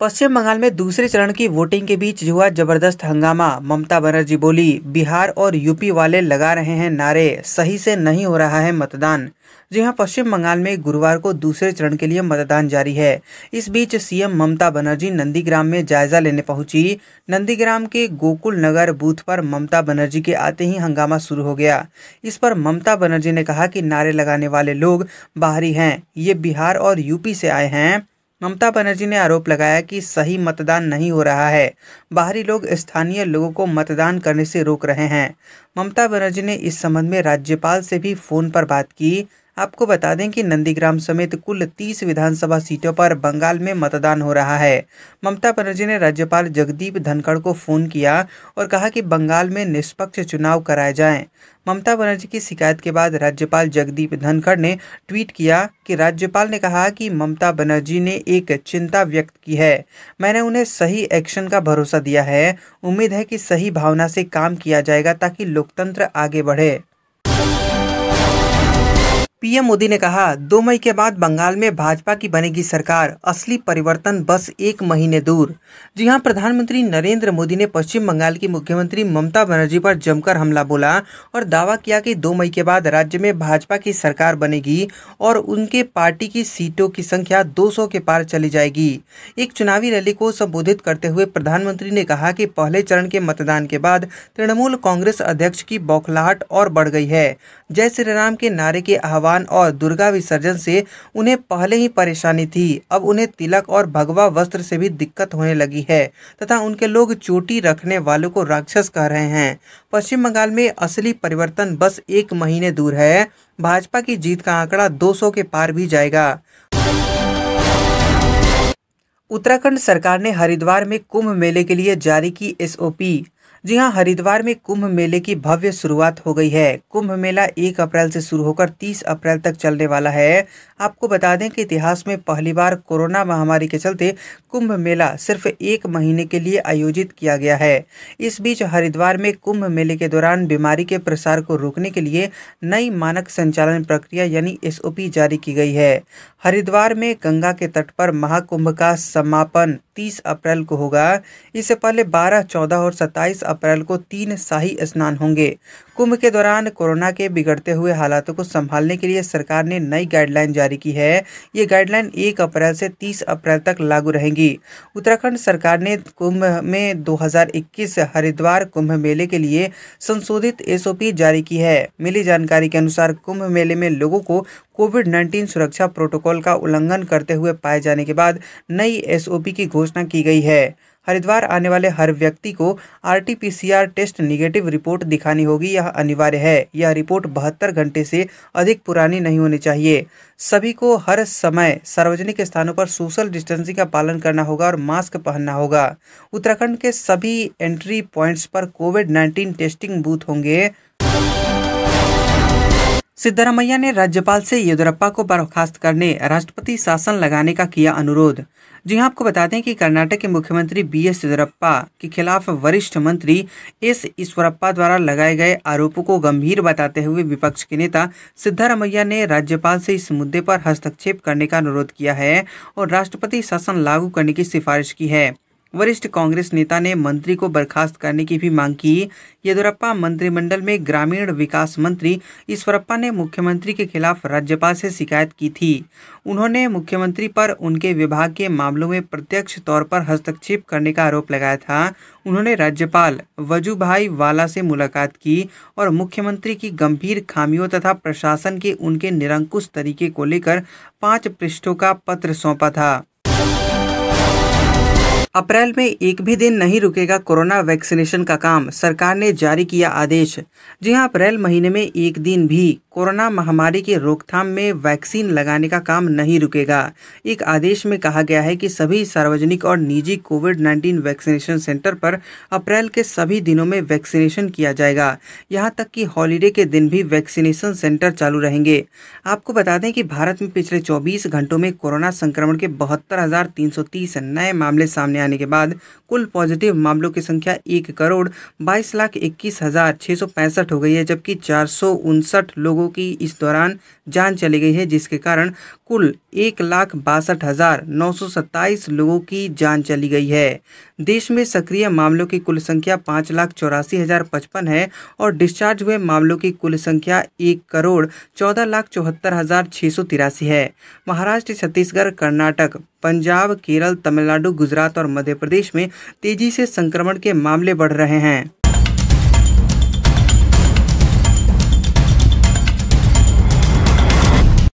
पश्चिम बंगाल में दूसरे चरण की वोटिंग के बीच हुआ जबरदस्त हंगामा ममता बनर्जी बोली बिहार और यूपी वाले लगा रहे हैं नारे सही से नहीं हो रहा है मतदान जी हाँ पश्चिम बंगाल में गुरुवार को दूसरे चरण के लिए मतदान जारी है इस बीच सीएम ममता बनर्जी नंदीग्राम में जायजा लेने पहुंची नंदीग्राम के गोकुल नगर बूथ पर ममता बनर्जी के आते ही हंगामा शुरू हो गया इस पर ममता बनर्जी ने कहा कि नारे लगाने वाले लोग बाहरी हैं ये बिहार और यूपी से आए हैं ममता बनर्जी ने आरोप लगाया कि सही मतदान नहीं हो रहा है बाहरी लोग स्थानीय लोगों को मतदान करने से रोक रहे हैं ममता बनर्जी ने इस संबंध में राज्यपाल से भी फोन पर बात की आपको बता दें कि नंदीग्राम समेत कुल तीस विधानसभा सीटों पर बंगाल में मतदान हो रहा है ममता बनर्जी ने राज्यपाल जगदीप धनखड़ को फोन किया और कहा कि बंगाल में निष्पक्ष चुनाव कराए जाएं। ममता बनर्जी की शिकायत के बाद राज्यपाल जगदीप धनखड़ ने ट्वीट किया कि राज्यपाल ने कहा कि ममता बनर्जी ने एक चिंता व्यक्त की है मैंने उन्हें सही एक्शन का भरोसा दिया है उम्मीद है कि सही भावना से काम किया जाएगा ताकि लोकतंत्र आगे बढ़े पीएम मोदी ने कहा दो मई के बाद बंगाल में भाजपा की बनेगी सरकार असली परिवर्तन बस एक महीने दूर जी हां प्रधानमंत्री नरेंद्र मोदी ने पश्चिम बंगाल की मुख्यमंत्री ममता बनर्जी पर जमकर हमला बोला और दावा किया कि दो मई के बाद राज्य में भाजपा की सरकार बनेगी और उनके पार्टी की सीटों की संख्या 200 के पार चली जाएगी एक चुनावी रैली को संबोधित करते हुए प्रधानमंत्री ने कहा कि पहले चरण के मतदान के बाद तृणमूल कांग्रेस अध्यक्ष की बौखलाहट और बढ़ गई है जय श्री राम के नारे के आह्वान भगवान और दुर्गा विसर्जन से उन्हें पहले ही परेशानी थी अब उन्हें तिलक और भगवा वस्त्र से भी दिक्कत होने लगी है तथा उनके लोग चोटी रखने वालों को राक्षस कह रहे हैं पश्चिम बंगाल में असली परिवर्तन बस एक महीने दूर है भाजपा की जीत का आंकड़ा दो के पार भी जाएगा उत्तराखंड सरकार ने हरिद्वार में कुंभ मेले के लिए जारी की एसओपी जी हां हरिद्वार में कुंभ मेले की भव्य शुरुआत हो गई है कुंभ मेला एक अप्रैल से शुरू होकर तीस अप्रैल तक चलने वाला है आपको बता दें कि इतिहास में पहली बार कोरोना महामारी के चलते कुंभ मेला सिर्फ एक महीने के लिए आयोजित किया गया है इस बीच हरिद्वार में कुंभ मेले के दौरान बीमारी के प्रसार को रोकने के लिए नई मानक संचालन प्रक्रिया यानी एस जारी की गई है हरिद्वार में गंगा के तट पर महाकुंभ का समापन तीस अप्रैल को होगा इससे पहले बारह चौदह और सत्ताईस अप्रैल को तीन शाही स्नान होंगे कुंभ के दौरान कोरोना के बिगड़ते हुए हालातों को संभालने के लिए सरकार ने नई गाइडलाइन जारी की है ये गाइडलाइन एक अप्रैल से तीस अप्रैल तक लागू रहेंगी उत्तराखंड सरकार ने कुंभ में 2021 हरिद्वार कुंभ मेले के लिए संशोधित एस जारी की है मिली जानकारी के अनुसार कुंभ मेले में लोगों को कोविड 19 सुरक्षा प्रोटोकॉल का उल्लंघन करते हुए पाए जाने के बाद नई एसओपी की घोषणा घोषणा की गई है हरिद्वार आने वाले हर व्यक्ति को आरटीपीसीआर टेस्ट निगेटिव रिपोर्ट दिखानी होगी यह अनिवार्य है यह रिपोर्ट बहत्तर घंटे से अधिक पुरानी नहीं होनी चाहिए सभी को हर समय सार्वजनिक स्थानों पर सोशल डिस्टेंसिंग का पालन करना होगा और मास्क पहनना होगा उत्तराखंड के सभी एंट्री पॉइंट्स पर कोविड नाइन्टीन टेस्टिंग बूथ होंगे सिद्धारमैया ने राज्यपाल से येदुरप्पा को बर्खास्त करने राष्ट्रपति शासन लगाने का किया अनुरोध जी हाँ आपको बता दें कि कर्नाटक के मुख्यमंत्री बी एस येदुरप्पा के खिलाफ वरिष्ठ मंत्री एस ईश्वरप्पा द्वारा लगाए गए आरोपों को गंभीर बताते हुए विपक्ष के नेता सिद्धारमैया ने राज्यपाल से इस मुद्दे पर हस्तक्षेप करने का अनुरोध किया है और राष्ट्रपति शासन लागू करने की सिफारिश की है वरिष्ठ कांग्रेस नेता ने मंत्री को बर्खास्त करने की भी मांग की येदुरप्पा मंत्रिमंडल में ग्रामीण विकास मंत्री ईश्वरप्पा ने मुख्यमंत्री के खिलाफ राज्यपाल से शिकायत की थी उन्होंने मुख्यमंत्री पर उनके विभाग के मामलों में प्रत्यक्ष तौर पर हस्तक्षेप करने का आरोप लगाया था उन्होंने राज्यपाल वजूभाई वाला से मुलाकात की और मुख्यमंत्री की गंभीर खामियों तथा प्रशासन के उनके निरंकुश तरीके को लेकर पाँच पृष्ठों का पत्र सौंपा था अप्रैल में एक भी दिन नहीं रुकेगा कोरोना वैक्सीनेशन का काम सरकार ने जारी किया आदेश जी हां अप्रैल महीने में एक दिन भी कोरोना महामारी की रोकथाम में वैक्सीन लगाने का काम नहीं रुकेगा एक आदेश में कहा गया है कि सभी सार्वजनिक और निजी कोविड 19 वैक्सीनेशन सेंटर पर अप्रैल के सभी दिनों में वैक्सीनेशन किया जाएगा यहां तक कि हॉलीडे के दिन भी वैक्सीनेशन सेंटर चालू रहेंगे आपको बता दें कि भारत में पिछले चौबीस घंटों में कोरोना संक्रमण के बहत्तर नए मामले सामने आने के बाद कुल पॉजिटिव मामलों की संख्या एक करोड़ बाईस लाख इक्कीस हज़ार छः सौ पैंसठ हो गई है जबकि चार सौ उनसठ लोगों की इस दौरान जान चली गई है जिसके कारण कुल एक लाख बासठ हज़ार नौ सौ सत्ताईस लोगों की जान चली गई है देश में सक्रिय मामलों की कुल संख्या पाँच लाख चौरासी हज़ार पचपन है और डिस्चार्ज हुए मामलों की कुल संख्या एक करोड़ चौदह लाख चौहत्तर हज़ार छः सौ तिरासी है महाराष्ट्र छत्तीसगढ़ कर्नाटक पंजाब केरल तमिलनाडु गुजरात और मध्य प्रदेश में तेजी से संक्रमण के मामले बढ़ रहे हैं